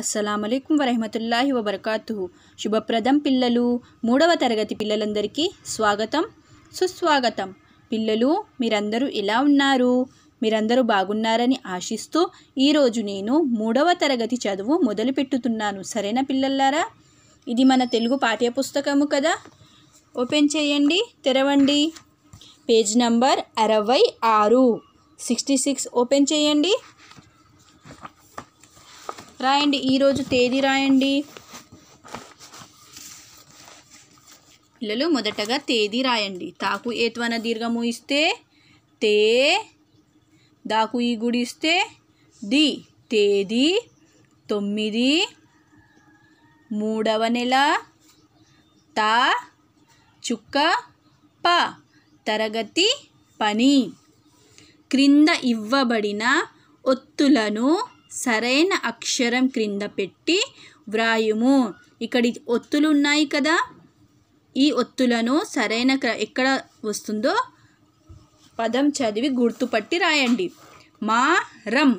అస్సలం అయికం వరహమతుల్లాహి వబర్కాతు శుభప్రదం పిల్లలు మూడవ తరగతి పిల్లలందరికీ స్వాగతం సుస్వాగతం పిల్లలు మీరందరూ ఎలా ఉన్నారు మీరందరూ బాగున్నారని ఆశిస్తూ ఈరోజు నేను మూడవ తరగతి చదువు మొదలుపెట్టుతున్నాను సరేనా పిల్లలారా ఇది మన తెలుగు పాఠ్యపుస్తకము కదా ఓపెన్ చేయండి తెరవండి పేజ్ నంబర్ అరవై ఆరు సిక్స్టీ సిక్స్ ఓపెన్ చేయండి రాయండి ఈరోజు తేదీ రాయండి పిల్లలు మొదటగా తేదీ రాయండి తాకు ఏత్వన దీర్ఘము ఇస్తే తే దాకు ఈ గుడి ఇస్తే ది తేదీ తొమ్మిది మూడవ నెల తా చుక్క ప తరగతి పని క్రింద ఇవ్వబడిన ఒత్తులను సరైన అక్షరం క్రింద పెట్టి వ్రాయుము ఇక్కడ ఒత్తులు ఉన్నాయి కదా ఈ ఒత్తులను సరైన ఎక్కడ వస్తుందో పదం చదివి గుర్తుపట్టి రాయండి మారం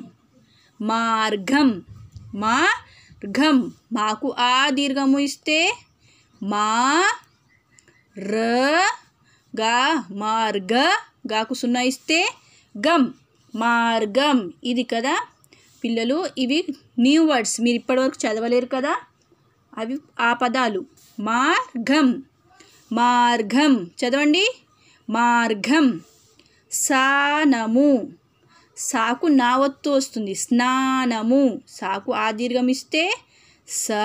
మార్గం మార్గం మాకు ఆ దీర్ఘము ఇస్తే మా ర గా మార్గ గాకు సున్నా ఇస్తే గం మార్గం ఇది కదా పిల్లలు ఇవి న్యూ వర్డ్స్ మీరు ఇప్పటివరకు చదవలేరు కదా అవి ఆ పదాలు మార్గం మార్గం చదవండి మార్గం సానము సాకు నావత్తు వస్తుంది స్నానము సాకు దీర్ఘం ఇస్తే సా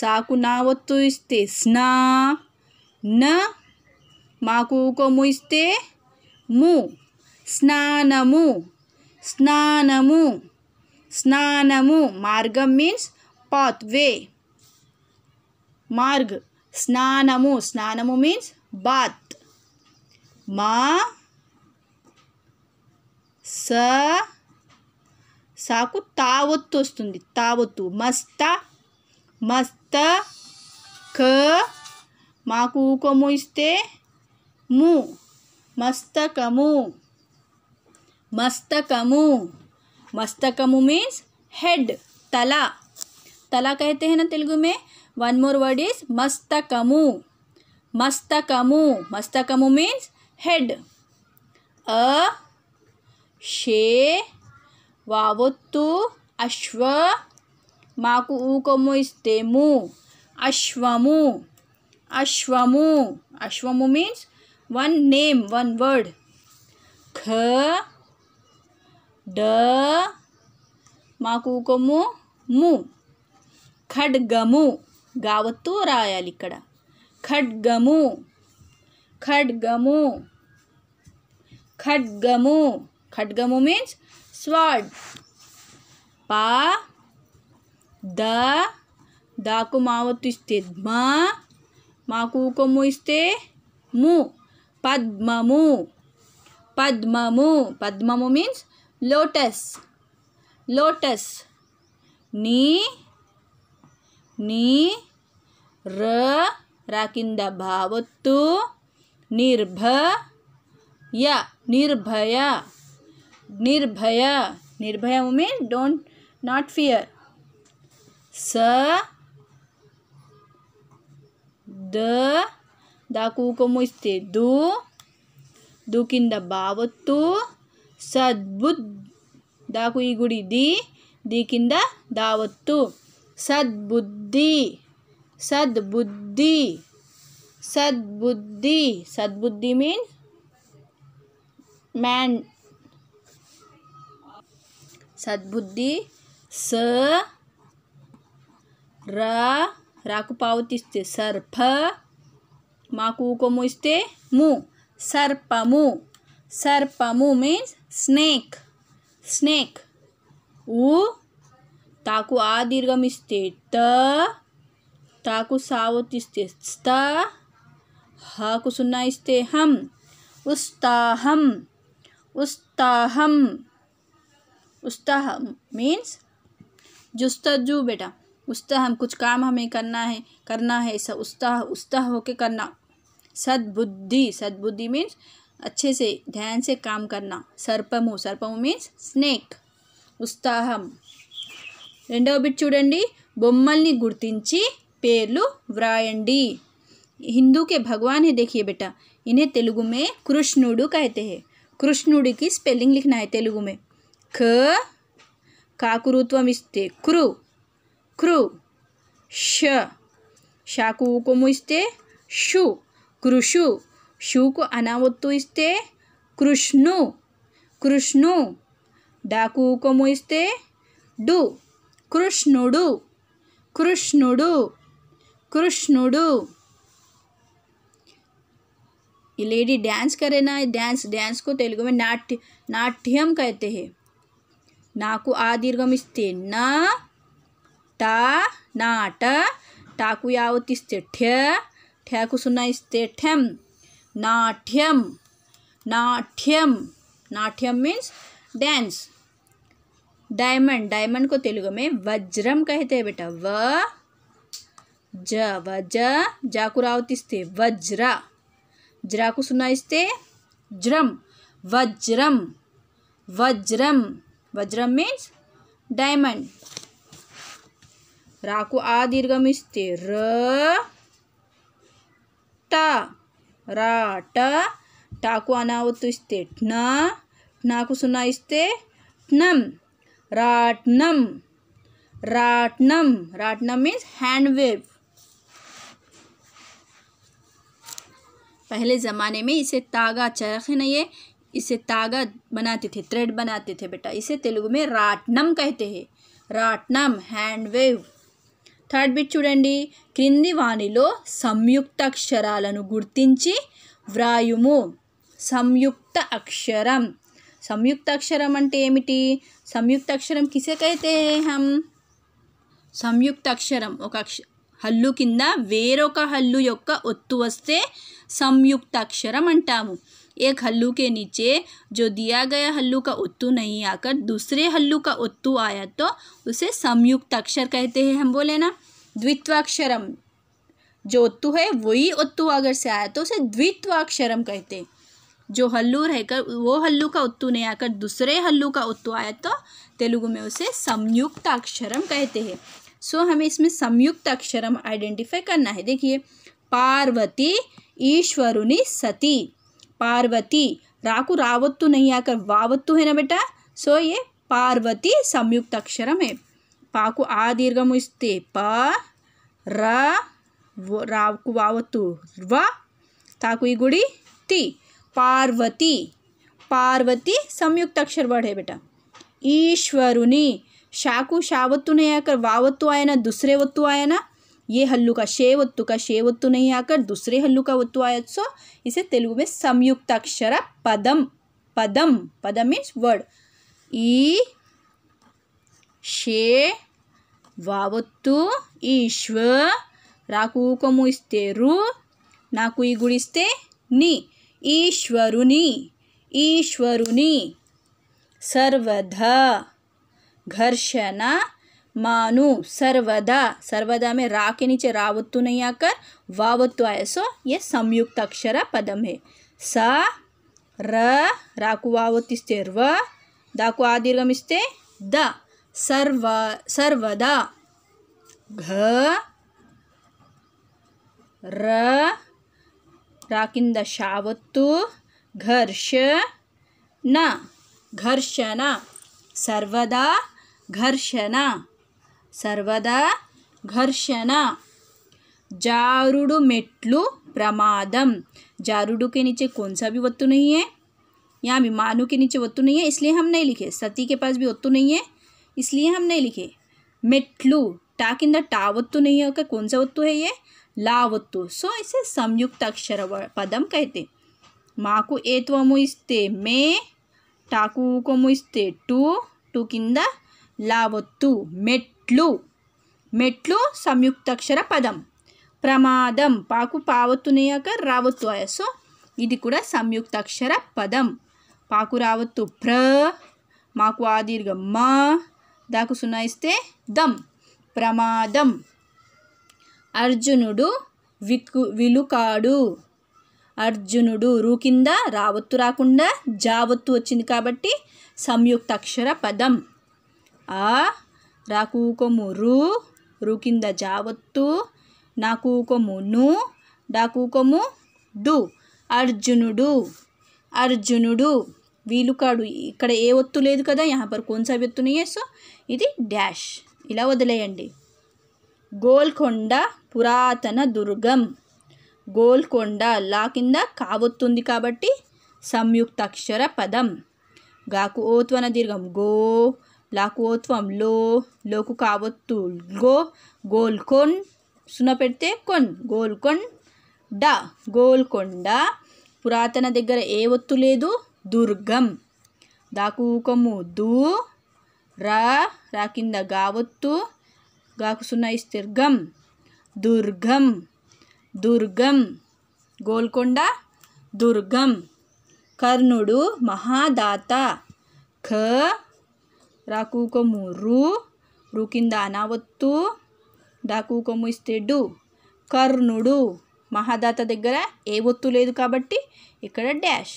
సాకు నావత్తు ఇస్తే స్నా న మాకు కొమ్ము ఇస్తే ము స్నానము స్నానము స్నానము మార్గం మీన్స్ పాత్ వే మార్గ్ స్నానము స్నానము మీన్స్ బాత్ మా స సాకు తావత్తు వస్తుంది తావత్తు మస్త మస్త క మాకు ఊకము ఇస్తే ము మస్తకము మస్తకము मस्तकमु मीन्स हेड तला तला कहते हैं ना तेलुगु में वन मोर वर्ड इज मस्तकमु मस्तकमु मस्तकमु मीन्स हेड अ वावत्तु अश्व माकु మాకు ఊకొమ్ము ఇస్తేము अश्वमु अश्वमु अश्वमु means one name one word ख ड మాకూకము ము ఖడ్గము గావత్తు రాయాలి ఇక్కడ ఖడ్గము ఖడ్గము ఖడ్గము ఖడ్గము మీన్స్ స్వాడ్ పా ద దాకు మావత్తు ఇస్తే మా మాకు కొమ్ము ఇస్తే ము పద్మము పద్మము పద్మము మీన్స్ लोटस लोटस नी नी र राकिंद भावत्तु निर्भ या निर्भया निर्भया निर्भया मीन डोंट नॉट फियर स द दाकू को मुस्ते दू दुकिंद भावत्तू సద్బుద్ దాకు ఈ గుడి ది ది కింద దావత్తు సద్బుద్ధి సద్బుద్ధి సద్బుద్ధి సద్బుద్ధి మీన్ మ్యాన్ సద్బుద్ధి స రా రాకు పావుతిస్తే సర్ప మాకు కొమ్ము ఇస్తే ము సర్పము सर्पमु मीन्स स्नेक स्नेक उ ताकू आ दीर्घम इस्ते त ताकू सावत इस्ते स्त ह सुन्ना इस्ते हम उस्ताहम उस्ताहम उस्ताहम मीन्स जुस्तजू बेटा उस्ताहम कुछ काम हमें करना है करना है ऐसा उस्ताह उस्ताह होके करना सद्बुद्धि सद्बुद्धि मीन्स अच्छे से ध्यान से काम करना सर्पमो सर्पम मींस स्नेक उस्ताहम రెండో బిట్ చూడండి బొమ్మల్ని గుర్తించి పేర్లు వ్రాయండి హిందూ కే భగవాన్ హే देखिए बेटा इन्हें तेलुगु में कृष्णుడు కైతే కృష్ణుడికి స్పెల్లింగ్ లిఖనై తెలుగుమే ఖ కాకురుత్వం ఇస్తే కృ కృ ష షాకు ఉకుమో ఇస్తే శు కృషు शु को अनावत्तु कृष्णु कृष्णु डाकू को मुस्ते कृष्णुड़ कृष्णुड़ कृष्णुडु लेडी डांस करे ना डांस डांस को तेलुगु में नाट्य नाट्यम कहते हैं ना को इस्ते न टा नाट टाकू यावत इस्ते ठ्य ठ्या सुना इस्ते ठम नाट्यम नाट्यम नाट्यम मीन्स डैंस डायमंड डायमंड को तेलुगु में वज्रम कहते हैं बेटा व ज वज जाको रावतिस्ते वज्र जरा को सुनाइस्ते ज्रम वज्रम वज्रम वज्रम मीन्स डायमंड राको आ दीर्घम र ता ರಾ ಟ ಟಾಕು ಅನಾಹುತಿಸ್ತೆ ಟ್ನ ನಾಕು ಸುన్నా ಇಸ್ತೆ ಟ್ನಂ ರಾಟ್ನಂ ರಾಟ್ನಂ ರಾಟ್ನಂ मीन्स हैंड वेव पहले ज़माने में इसे तागा चरख है ना ये इसे तागा बनाते थे थ्रेड बनाते थे बेटा इसे तेलुगु में राटनम कहते हैं राटनम हैंड वेव థర్డ్ బిట్ చూడండి క్రింది వాణిలో సంయుక్త అక్షరాలను గుర్తించి వ్రాయుము సంయుక్త అక్షరం సంయుక్త అక్షరం అంటే ఏమిటి సంయుక్త అక్షరం కిసకైతే హం సంయుక్త అక్షరం ఒక అక్ష హల్లు కింద हल्लू హల్లు యొక్క ఒత్తు వస్తే సంయుక్తాక్షరం అంటాము एक हल्लू के नीचे जो दिया गया हल्लू का उत्तू नहीं आकर दूसरे हल्लू का उत्तू आया तो उसे संयुक्त अक्षर कहते हैं हम बोले ना द्वित्वाक्षरम जो उत्तु है वही उत्तु अगर से आया तो उसे द्वित्वाक्षरम कहते हैं जो हल्लू रहकर वो हल्लू का उत्तू नहीं आकर दूसरे हल्लू का उत्तू आया तो तेलुगु में उसे संयुक्त अक्षरम कहते हैं सो हमें इसमें संयुक्त अक्षर हम आइडेंटिफाई करना है देखिए पार्वती ईश्वरुनि सती पार्वती राकू रावत्तु तो नहीं आकर वावत्तु तो है ना बेटा सो ये पार्वती संयुक्त अक्षरम है पाकु आ दीर्घ मुस्ते प र राव राकु वावत्तु तो व ताकु गुड़ी ती पार्वती पार्वती संयुक्त अक्षर वर्ड है बेटा ईश्वरुनी ಶಾಕು ಶಾವत्तुನೇ ಆಕರ್ ವಾವತ್ತು ना दूसरे वत्तु ना ये हल्लू का शे वत्तु का शे वत्तु नहीं आकर दूसरे हल्लू का वत्तु आया सो इसे तेलुगु में संयुक्त अक्षर पदम पदम पदम मीन्स वर्ड ई शे వావత్తు ईश्व రాకు ఊకము ఇస్తే రు నాకు ఈ గుడిస్తే ని ఈశ్వరుని ఈశ్వరుని घर्षण मानु सर्वदा सर्वदा में रा के नीचे रावत्तु नहीं आकर वावत्तु आए सो ये संयुक्त अक्षर पदम है सा र राकु वावत्तिस्ते व दाकु द सर्व सर्वदा घ र ರಾಕಿಂದ ಶಾವತ್ತು ಘರ್ಷ ನ ಘರ್ಷಣ घर्षण सर्वदा घर्षण जारुड़ मेटलू प्रमादम जारुड़ के नीचे कौन सा भी वत्तु नहीं है यहाँ भी मानू के नीचे वत्तु नहीं है इसलिए हम नहीं लिखे सती के पास भी वत्तु नहीं है इसलिए हम नहीं लिखे मेटलू टा किंदा अंदर टा वत्तु नहीं है ओके कौन सा वत्तु है ये ला वत्तु सो इसे संयुक्त अक्षर पदम कहते माँ को ए तो मुस्ते मे टाकू को मुस्ते टू टू किंदा లావొత్తు మెట్లు మెట్లు సంయుక్తాక్షర పదం ప్రమాదం పాకు పావొత్తునేయాక రావొత్తు సో ఇది కూడా సంయుక్తాక్షర పదం పాకు రావత్తు ప్ర మాకు ఆదీర్ఘ మా దాకు సునాయిస్తే దమ్ ప్రమాదం అర్జునుడు విక్కు విలుకాడు అర్జునుడు రూ కింద రాకుండా జావత్తు వచ్చింది కాబట్టి సంయుక్తాక్షర పదం ఆ రా కూకొమ్ము రు రు కింద జావత్తు నా కూకొమ్ము ను డు అర్జునుడు అర్జునుడు వీలుకాడు ఇక్కడ ఏ ఒత్తు లేదు కదా యహా పర్ కోన్సా సో ఇది డాష్ ఇలా వదిలేయండి గోల్కొండ పురాతన దుర్గం గోల్కొండ లా కింద కావొత్తుంది కాబట్టి సంయుక్తాక్షర పదం గాకు ఓత్వన దీర్ఘం గో లాకువోత్వం లో లోకు కావత్తు గో కొన్ సున పెడితే కొన్ గోల్కొండ గోల్కొండ పురాతన దగ్గర ఏ ఒత్తు లేదు దుర్గం దాకూకము దూ రా రా కింద గావత్తు గాకు సున్న ఇస్తిర్గం దుర్గం దుర్గం గోల్కొండ దుర్గం కర్ణుడు మహాదాత ఖ ರಾಕೂಕೊಮ್ಮು ರು ರೂಕಿಂದ ಅನಾವತ್ತು డాకూకొమ్ము ఇస్తే డు కర్ణుడు మహాదాత దగ్గర ఏ ఒత్తు లేదు కాబట్టి ఇక్కడ డాష్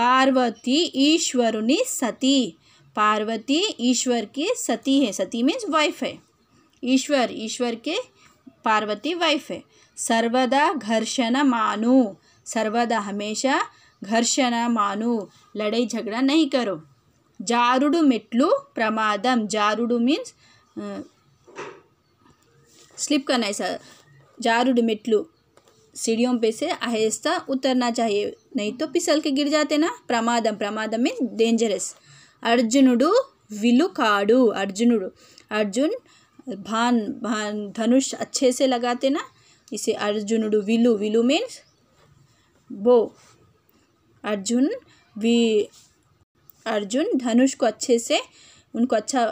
పార్వతి ఈశ్వరుని సతీ పార్వతి ఈశ్వర్కి సతీ హే సతీ మీన్స్ వైఫ్ హే ఈశ్వర్ ఈశ్వర్కి पार्वती वाइफ है सर्वदा घर्षण मानो सर्वदा हमेशा घर्षण मानो लड़ाई झगड़ा नहीं करो జారుడు మెట్లు प्रमादम జారుడు मीन्स स्लिप करना है सर जारूड सीढ़ियों पे से आहिस्ता उतरना चाहिए नहीं तो पिसल के गिर जाते ना प्रमादम प्रमादम मीन डेंजरस अर्जुनुडु विलुकाडु अर्जुनुडु अर्जुन भान भान धनुष अच्छे से लगाते ना इसे अर्जुनुडु विलु विलु मीन्स बो अर्जुन वी अर्जुन धनुष को अच्छे से उनको अच्छा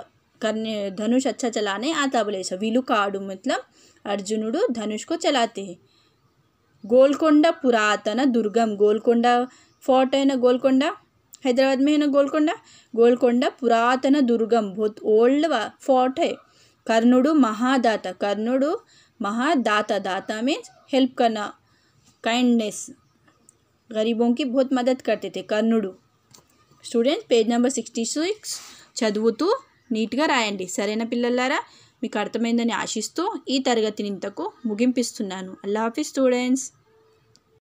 करने धनुष अच्छा चलाने आता बोले ऐसा विलुकाडु मतलब अर्जुनुడు धनुष को चलाते हैं गोलकोंडा पुरातन दुर्गम गोलकोंडा फोर्ट है ना गोलकोंडा हैदराबाद में है ना गोलकोंडा गोलकोंडा पुरातन दुर्गम बहुत ओल्ड फोर्ट है कर्णुड़ महादाता कर्णुड़ महादाता दाता मीन्स हेल्प करना काइंडनेस गरीबों की बहुत मदद करते थे कर्णुड़ student page number sixty six చదువుతూ నీట్గా రాయండి సరైన పిల్లలారా మీకు అర్థమైందని ఆశిస్తూ ఈ తరగతిని ఇంతకు ముగింపిస్తున్నాను అల్లా స్టూడెంట్స్